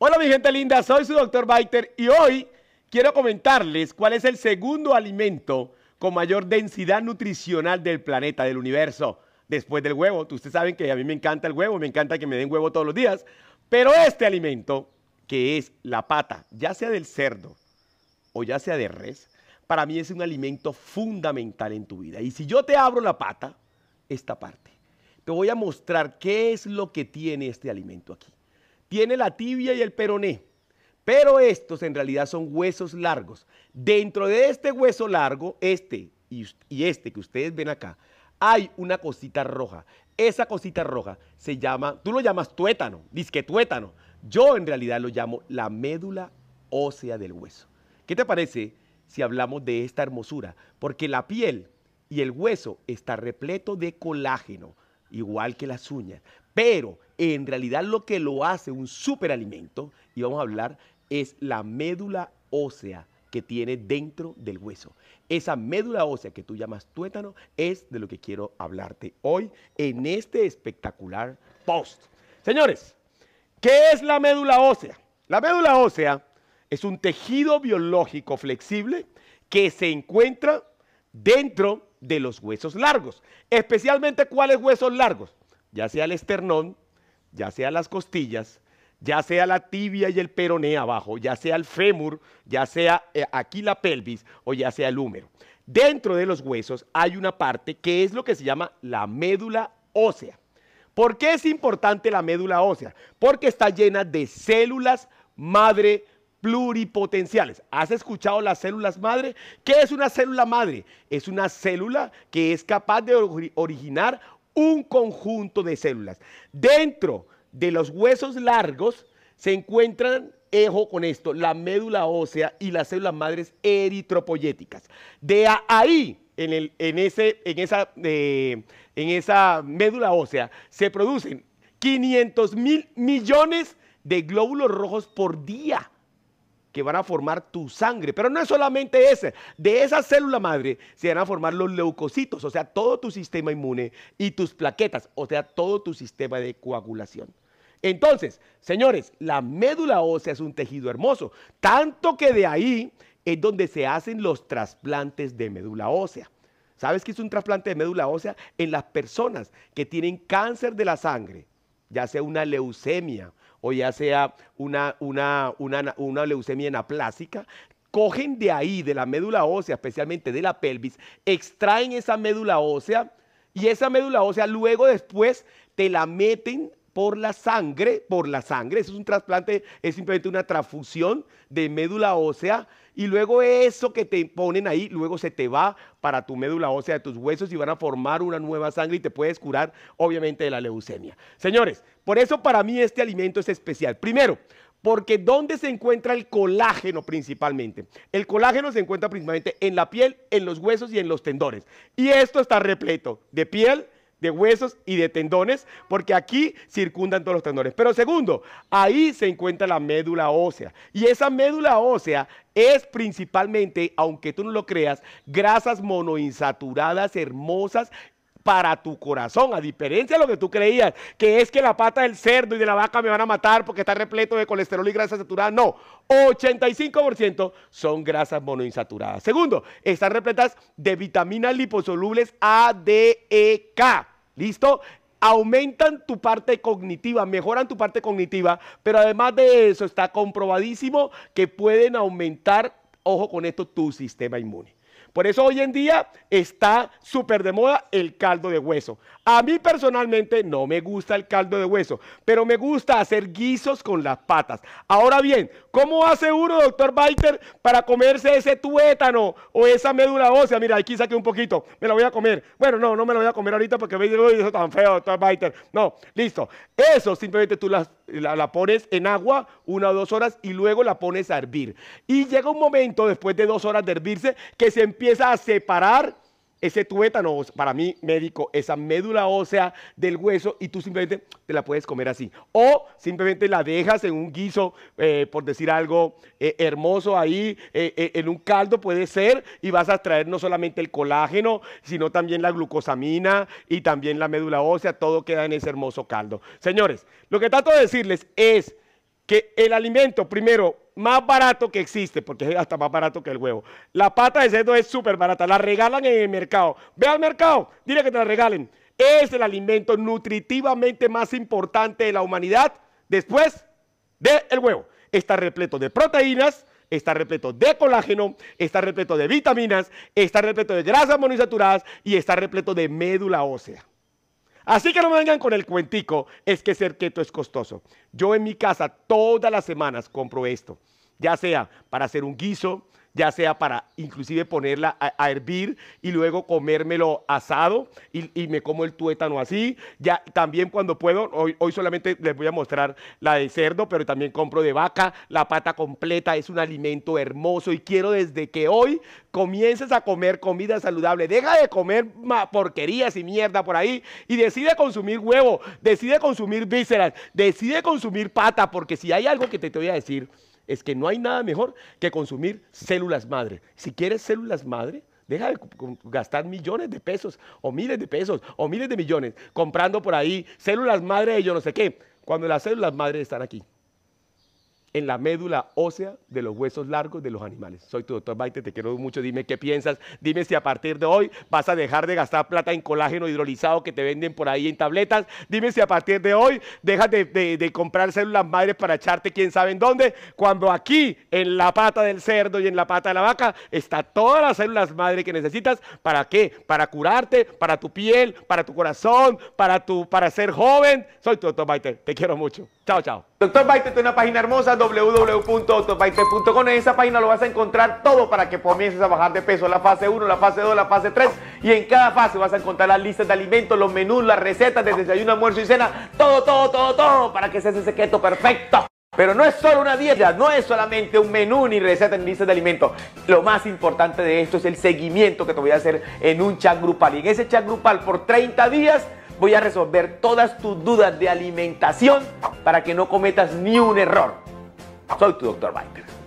Hola mi gente linda, soy su doctor Biter y hoy quiero comentarles cuál es el segundo alimento con mayor densidad nutricional del planeta, del universo, después del huevo. Ustedes saben que a mí me encanta el huevo, me encanta que me den huevo todos los días, pero este alimento, que es la pata, ya sea del cerdo o ya sea de res, para mí es un alimento fundamental en tu vida. Y si yo te abro la pata, esta parte, te voy a mostrar qué es lo que tiene este alimento aquí. Tiene la tibia y el peroné. Pero estos en realidad son huesos largos. Dentro de este hueso largo, este y, este que ustedes ven acá, hay una cosita roja. Esa cosita roja se llama, tú lo llamas tuétano, disque tuétano. Yo en realidad lo llamo la médula ósea del hueso. ¿Qué te parece si hablamos de esta hermosura? Porque la piel y el hueso está repleto de colágeno, igual que las uñas. Pero en realidad lo que lo hace un superalimento, y vamos a hablar, es la médula ósea que tiene dentro del hueso. Esa médula ósea que tú llamas tuétano es de lo que quiero hablarte hoy en este espectacular post. Señores, ¿qué es la médula ósea? La médula ósea es un tejido biológico flexible que se encuentra dentro de los huesos largos. Especialmente, ¿cuáles huesos largos? ya sea el esternón, ya sea las costillas, ya sea la tibia y el peroné abajo, ya sea el fémur, ya sea eh, aquí la pelvis o ya sea el húmero. Dentro de los huesos hay una parte que es lo que se llama la médula ósea. ¿Por qué es importante la médula ósea? Porque está llena de células madre pluripotenciales. ¿Has escuchado las células madre? ¿Qué es una célula madre? Es una célula que es capaz de originar un conjunto de células. Dentro de los huesos largos se encuentran, ejo con esto, la médula ósea y las células madres eritropoyéticas. De ahí, en, el, en, ese, esa, eh, en esa médula ósea, se producen 500 mil millones de glóbulos rojos por día que van a formar tu sangre. Pero no es solamente ese, de esa célula madre se van a formar los leucocitos, o sea, todo tu sistema inmune y tus plaquetas, o sea, todo tu sistema de coagulación. Entonces, señores, la médula ósea es un tejido hermoso, tanto que de ahí es donde se hacen los trasplantes de médula ósea. ¿Sabes qué es un trasplante de médula ósea? En las personas que tienen cáncer de la sangre, ya sea una leucemia, o ya sea una, una, una, una leucemia anaplásica, cogen de ahí, de la médula ósea, especialmente de la pelvis, extraen esa médula ósea y esa médula ósea luego después te la meten por la sangre, por la sangre, eso es un trasplante, es simplemente una transfusión de médula ósea y luego eso que te ponen ahí, luego se te va para tu médula ósea de tus huesos y van a formar una nueva sangre y te puedes curar obviamente de la leucemia. Señores, por eso para mí este alimento es especial. Primero, porque ¿dónde se encuentra el colágeno principalmente? El colágeno se encuentra principalmente en la piel, en los huesos y en los tendones. Y esto está repleto de piel, de huesos y de tendones, porque aquí circundan todos los tendones. Pero segundo, ahí se encuentra la médula ósea. Y esa médula ósea es principalmente, aunque tú no lo creas, grasas monoinsaturadas hermosas para tu corazón, a diferencia de lo que tú creías, que es que la pata del cerdo y de la vaca me van a matar porque está repleto de colesterol y grasas saturadas. No, 85% son grasas monoinsaturadas. Segundo, están repletas de vitaminas liposolubles A, D, E, K. ¿Listo? aumentan tu parte cognitiva, mejoran tu parte cognitiva, pero además de eso está comprobadísimo que pueden aumentar, ojo con esto, tu sistema inmune. Por eso hoy en día está súper de moda el caldo de hueso. A mí personalmente no me gusta el caldo de hueso, pero me gusta hacer guisos con las patas. Ahora bien, ¿cómo hace uno, doctor Biter, para comerse ese tuétano o esa médula ósea? Mira, aquí saqué un poquito, me la voy a comer. Bueno, no, no me la voy a comer ahorita porque me ¡Uy, eso tan feo, doctor Biter. No, listo. Eso simplemente tú las la, pones en agua una o dos horas y luego la pones a hervir. Y llega un momento después de dos horas de hervirse que se empieza a separar ese tuétano, para mí médico, esa médula ósea del hueso y tú simplemente te la puedes comer así. O simplemente la dejas en un guiso, eh, por decir algo eh, hermoso ahí, eh, en un caldo puede ser y vas a extraer no solamente el colágeno, sino también la glucosamina y también la médula ósea, todo queda en ese hermoso caldo. Señores, lo que trato de decirles es que el alimento, primero, más barato que existe, porque es hasta más barato que el huevo. La pata de cerdo es súper barata, la regalan en el mercado. Ve al mercado, dile que te la regalen. Es el alimento nutritivamente más importante de la humanidad después del huevo. Está repleto de proteínas, está repleto de colágeno, está repleto de vitaminas, está repleto de grasas monoinsaturadas y está repleto de médula ósea. Así que no me vengan con el cuentico, es que ser keto es costoso. Yo en mi casa todas las semanas compro esto, ya sea para hacer un guiso, ya sea para inclusive ponerla a, hervir y luego comérmelo asado y, me como el tuétano así. Ya también cuando puedo, hoy, hoy solamente les voy a mostrar la de cerdo, pero también compro de vaca, la pata completa, es un alimento hermoso y quiero desde que hoy comiences a comer comida saludable, deja de comer porquerías y mierda por ahí y decide consumir huevo, decide consumir vísceras, decide consumir pata, porque si hay algo que te voy a decir, es que no hay nada mejor que consumir células madre. Si quieres células madre, deja de gastar millones de pesos o miles de pesos o miles de millones comprando por ahí células madre de yo no sé qué, cuando las células madre están aquí en la médula ósea de los huesos largos de los animales. Soy tu doctor Baite, te quiero mucho, dime qué piensas, dime si a partir de hoy vas a dejar de gastar plata en colágeno hidrolizado que te venden por ahí en tabletas, dime si a partir de hoy dejas de, comprar células madres para echarte quién sabe en dónde, cuando aquí en la pata del cerdo y en la pata de la vaca está todas las células madre que necesitas, ¿para qué? Para curarte, para tu piel, para tu corazón, para, tu, para ser joven. Soy tu doctor Baite, te quiero mucho. Chao, chao. Doctor Baite tiene una página hermosa, www.doctorbaite.com. En esa página lo vas a encontrar todo para que comiences a bajar de peso. La fase 1, la fase 2, la fase 3. Y en cada fase vas a encontrar las listas de alimentos, los menús, las recetas de desayuno, almuerzo y cena. Todo, todo, todo, todo para que seas ese secreto perfecto. Pero no es solo una dieta, no es solamente un menú ni receta ni listas de alimentos. Lo más importante de esto es el seguimiento que te voy a hacer en un chat grupal. Y en ese chat grupal por 30 días voy a resolver todas tus dudas de alimentación para que no cometas ni un error. Soy tu doctor Biker.